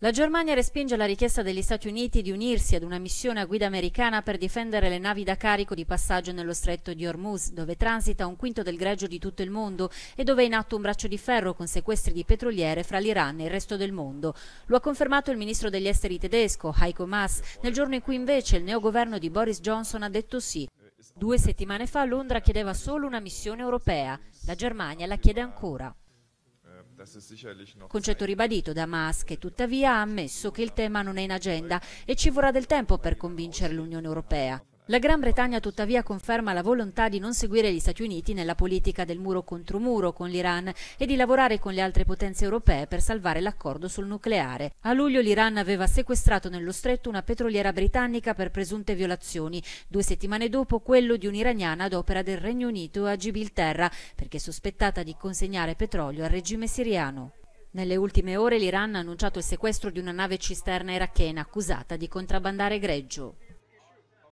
La Germania respinge la richiesta degli Stati Uniti di unirsi ad una missione a guida americana per difendere le navi da carico di passaggio nello stretto di Hormuz, dove transita un quinto del greggio di tutto il mondo e dove è in atto un braccio di ferro con sequestri di petroliere fra l'Iran e il resto del mondo. Lo ha confermato il ministro degli esteri tedesco, Heiko Maas, nel giorno in cui invece il neogoverno di Boris Johnson ha detto sì. Due settimane fa Londra chiedeva solo una missione europea, la Germania la chiede ancora. Concetto ribadito da Maas che tuttavia ha ammesso che il tema non è in agenda e ci vorrà del tempo per convincere l'Unione Europea. La Gran Bretagna tuttavia conferma la volontà di non seguire gli Stati Uniti nella politica del muro contro muro con l'Iran e di lavorare con le altre potenze europee per salvare l'accordo sul nucleare. A luglio l'Iran aveva sequestrato nello stretto una petroliera britannica per presunte violazioni, due settimane dopo quello di un'iraniana ad opera del Regno Unito a Gibilterra perché sospettata di consegnare petrolio al regime siriano. Nelle ultime ore l'Iran ha annunciato il sequestro di una nave cisterna irachena accusata di contrabbandare greggio.